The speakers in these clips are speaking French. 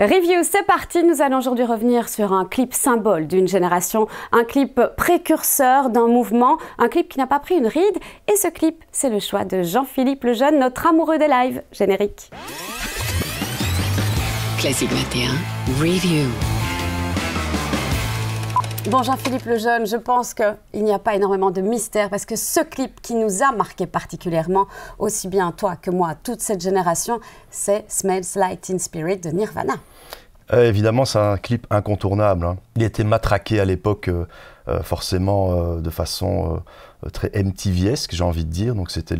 Review, c'est parti. Nous allons aujourd'hui revenir sur un clip symbole d'une génération, un clip précurseur d'un mouvement, un clip qui n'a pas pris une ride. Et ce clip, c'est le choix de Jean-Philippe Lejeune, notre amoureux des lives. Générique. Classique 21, Review. Bon, Jean-Philippe Lejeune, je pense qu'il n'y a pas énormément de mystère parce que ce clip qui nous a marqué particulièrement, aussi bien toi que moi, toute cette génération, c'est Smells Like in Spirit de Nirvana. Euh, évidemment, c'est un clip incontournable. Hein. Il était matraqué à l'époque. Euh, euh, forcément euh, de façon euh, très MTVesque, j'ai envie de dire, donc c'était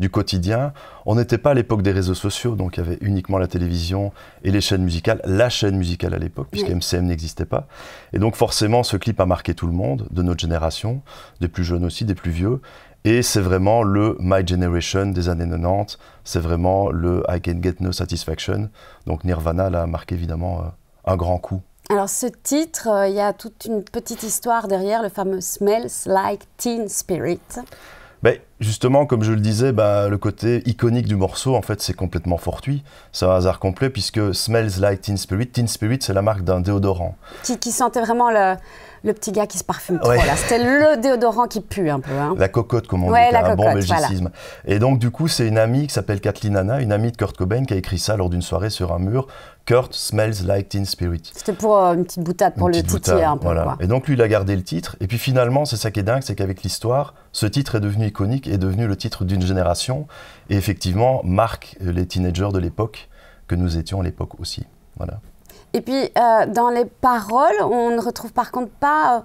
du quotidien. On n'était pas à l'époque des réseaux sociaux, donc il y avait uniquement la télévision et les chaînes musicales, la chaîne musicale à l'époque, puisque MCM n'existait pas. Et donc forcément, ce clip a marqué tout le monde, de notre génération, des plus jeunes aussi, des plus vieux. Et c'est vraiment le My Generation des années 90, c'est vraiment le I Can Get No Satisfaction. Donc Nirvana l'a marqué évidemment un grand coup. Alors ce titre, euh, il y a toute une petite histoire derrière, le fameux Smells Like Teen Spirit. Ben, Justement, comme je le disais, bah, le côté iconique du morceau, en fait, c'est complètement fortuit. C'est un hasard complet puisque Smells Like Teen Spirit, Teen Spirit, c'est la marque d'un déodorant. Qui, sentait vraiment le, petit gars qui se parfume trop, C'était le déodorant qui pue un peu. Hein. La cocotte, comme on dit, la un bon belgicisme. Et donc, du coup, c'est une amie qui s'appelle Kathleen Anna, une amie de Kurt Cobain, qui a écrit ça lors d'une soirée sur un mur. Kurt Smells Like Teen Spirit. C'était pour euh, une petite boutade, pour le titiller un peu. Et donc, lui, il a gardé le titre. Et puis, finalement, c'est ça qui est dingue, c'est qu'avec l'histoire, ce titre est devenu iconique est devenu le titre d'une génération et effectivement marque euh, les teenagers de l'époque que nous étions à l'époque aussi. Voilà. Et puis, euh, dans les paroles, on ne retrouve par contre pas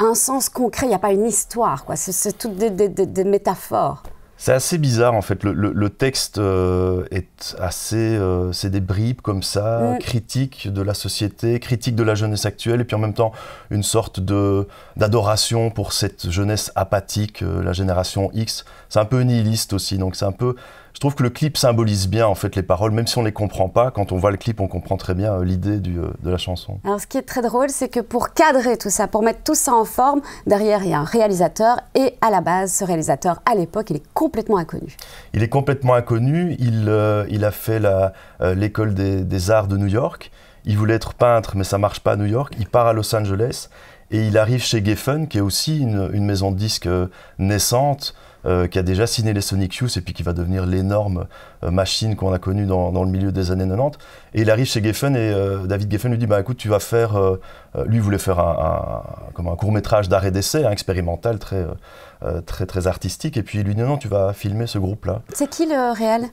euh, un sens concret, il n'y a pas une histoire, quoi. C'est toutes des, métaphores. C'est assez bizarre en fait. Le, texte euh, est assez, euh, c'est des bribes comme ça, mm. critique de la société, critique de la jeunesse actuelle, et puis en même temps une sorte de d'adoration pour cette jeunesse apathique, euh, la génération X. C'est un peu nihiliste aussi, donc c'est un peu je trouve que le clip symbolise bien en fait les paroles, même si on ne les comprend pas. Quand on voit le clip, on comprend très bien euh, l'idée euh, de la chanson. ce qui est très drôle, c'est que pour cadrer tout ça, pour mettre tout ça en forme, derrière il y a un réalisateur et à la base, ce réalisateur à l'époque, il est complètement inconnu. Il est complètement inconnu. Il, euh, a fait l'école des, arts de New York. Il voulait être peintre, mais ça ne marche pas à New York. Il part à Los Angeles et il arrive chez Geffen, qui est aussi une, une maison de disques naissante. Euh, qui a déjà signé les Sonic Youth et puis qui va devenir l'énorme euh, machine qu'on a connue dans, le milieu des années 90. Et il arrive chez Geffen et euh, David Geffen lui dit bah, écoute, tu vas faire. lui voulait faire un, un court métrage d'arrêt d'essai, hein, expérimental, très, très, très artistique. Et puis lui dit non, tu vas filmer ce groupe-là. C'est qui le réel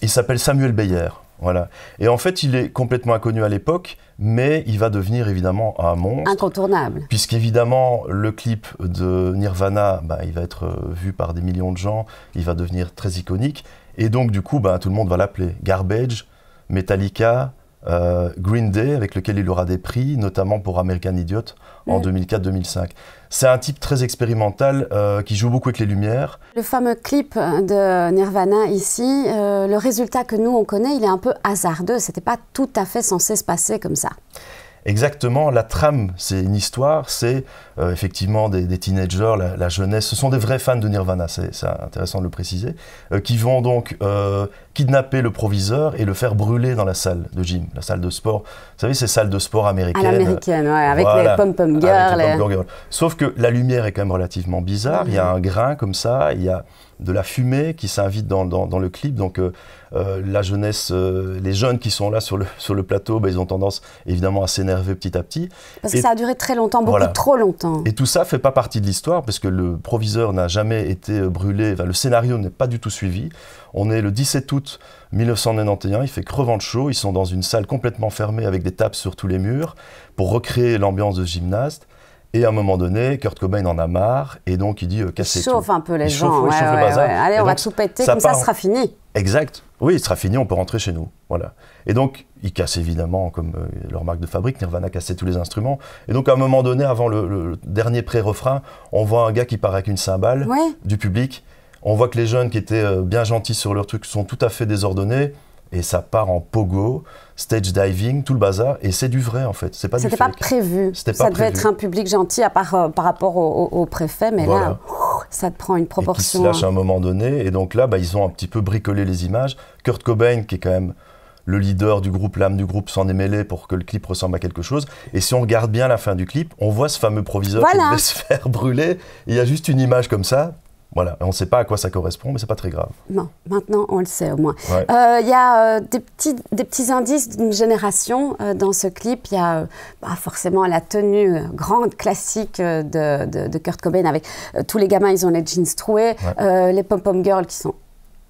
Il s'appelle Samuel Bayer. Voilà. Et en fait, il est complètement inconnu à l'époque, mais il va devenir évidemment un monstre. Incontournable. Puisqu'évidemment, le clip de Nirvana, bah, il va être euh, vu par des millions de gens, il va devenir très iconique. Et donc, du coup, bah, tout le monde va l'appeler Garbage, Metallica, euh, Green Day, avec lequel il aura des prix, notamment pour American Idiot en 2004-2005. Mm. C'est un type très expérimental euh, qui joue beaucoup avec les lumières. Le fameux clip de Nirvana ici, euh, le résultat que nous on connaît, il est un peu hasardeux. C'était pas tout à fait censé se passer comme ça. Exactement, la trame, c'est une histoire, c'est effectivement des, teenagers, la, jeunesse, ce sont des vrais fans de Nirvana, c'est intéressant de le préciser, qui vont donc kidnapper le proviseur et le faire brûler dans la salle de gym, la salle de sport. Vous savez, ces salles de sport américaines. À l'américaine, ouais, avec les pom-pom girls. Sauf que la lumière est quand même relativement bizarre. Il y a mhm. un grain comme ça, il y a de la fumée qui s'invite dans, le clip. Donc euh, euh, la jeunesse, euh, les jeunes qui sont là sur le, sur le plateau, bah, ils ont tendance évidemment à s'énerver petit à petit. Parce que ça a duré très longtemps, beaucoup trop longtemps. Et tout ça fait pas partie de l'histoire, parce que le proviseur n'a jamais été brûlé, enfin, le scénario n'est pas du tout suivi. On est le 17 août 1991, il fait crevant de chaud, ils sont dans une salle complètement fermée avec des tapes sur tous les murs pour recréer l'ambiance de gymnaste. Et à un moment donné, Kurt Cobain en a marre et donc il dit euh, cassez tout. Chauffe un peu les gens. Allez, on va tout péter, comme ça, ça sera fini. Exact. Oui, il sera fini, on peut rentrer chez nous. Voilà. Et donc, ils cassent évidemment, comme euh, leur marque de fabrique, Nirvana cassait tous les instruments. Et donc, à un moment donné, avant le, dernier pré-refrain, on voit un gars qui part avec une cymbale du public on voit que les jeunes qui étaient euh, bien gentils sur leur truc sont tout à fait désordonnés et ça part en pogo, stage diving, tout le bazar, et c'est du vrai en fait. C'est pas C'était pas prévu. ça devait être un public gentil à part euh, par rapport au, préfet, mais là, ça te prend une proportion. Et qui se lâche hein. à un moment donné, et donc là, bah, ils ont un petit peu bricolé les images. Kurt Cobain, qui est quand même le leader du groupe, l'âme du groupe s'en est mêlé pour que le clip ressemble à quelque chose. Et si on regarde bien la fin du clip, on voit ce fameux proviseur qui qui se faire brûler. Il y a juste une image comme ça, voilà, on ne sait pas à quoi ça correspond, mais c'est pas très grave. Non, maintenant on le sait au moins. Il euh, y a euh, des, petits, indices d'une génération euh, dans ce clip. Il y a bah, forcément la tenue grande classique de, Kurt Cobain avec tous les gamins, ils ont les jeans troués, les pom-pom girls qui sont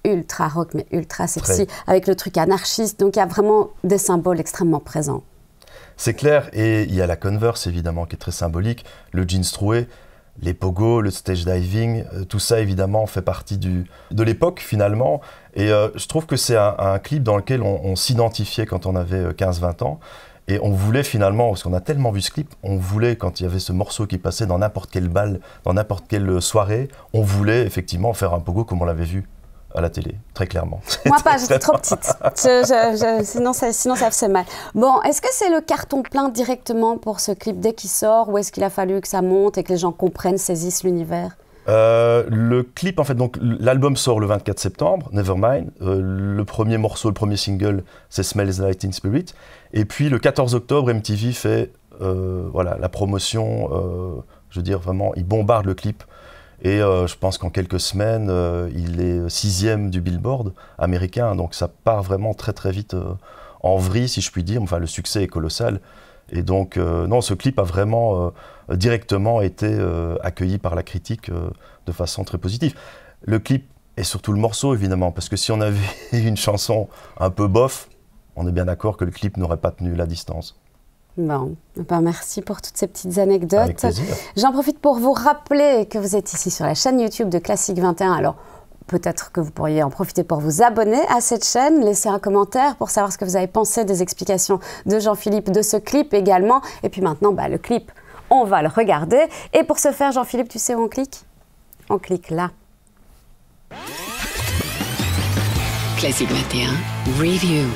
ultra rock mais ultra sexy, avec le truc anarchiste. Donc il y a vraiment des symboles extrêmement présents. C'est clair, et il y a la Converse évidemment qui est très symbolique, le jeans troué les pogos, le stage diving, euh, tout ça évidemment fait partie de l'époque finalement. Et euh, je trouve que c'est un, clip dans lequel on, s'identifiait quand on avait 15-20 euh, ans. Et on voulait finalement, parce qu'on a tellement vu ce clip, on voulait, quand il y avait ce morceau qui passait dans n'importe quelle balle, dans n'importe quelle soirée, on voulait effectivement faire un pogo comme on l'avait vu à la télé, très clairement. Moi pas, j'étais trop petite. sinon, ça, faisait mal. Bon, est-ce que c'est le carton plein directement pour ce clip dès qu'il sort ou est-ce qu'il a fallu que ça monte et que les gens comprennent, saisissent l'univers euh, le clip, en fait, donc l'album sort le 24 septembre, Nevermind. Euh, le premier morceau, le premier single, c'est Smells Light in Spirit. Et puis le 14 octobre, MTV fait euh, voilà, la promotion, je veux dire vraiment, ils bombardent le clip et euh, je pense qu'en quelques semaines, euh, il est sixième du Billboard américain. Donc ça part vraiment très très vite euh, en vrille, si je puis dire. Enfin, le succès est colossal. Et donc, non, ce clip a vraiment directement été accueilli par la critique de façon très positive. Le clip et surtout le morceau, évidemment, parce que si on avait une chanson un peu bof, on est bien d'accord que le clip n'aurait pas tenu la distance. Bon, eh ben, merci pour toutes ces petites anecdotes. J'en profite pour vous rappeler que vous êtes ici sur la chaîne YouTube de Classique 21. Alors, peut-être que vous pourriez en profiter pour vous abonner à cette chaîne, laisser un commentaire pour savoir ce que vous avez pensé des explications de Jean-Philippe, de ce clip également. Et puis maintenant, bah, le clip, on va le regarder. Et pour ce faire, Jean-Philippe, tu sais où on clique On clique là. Classique 21, Review.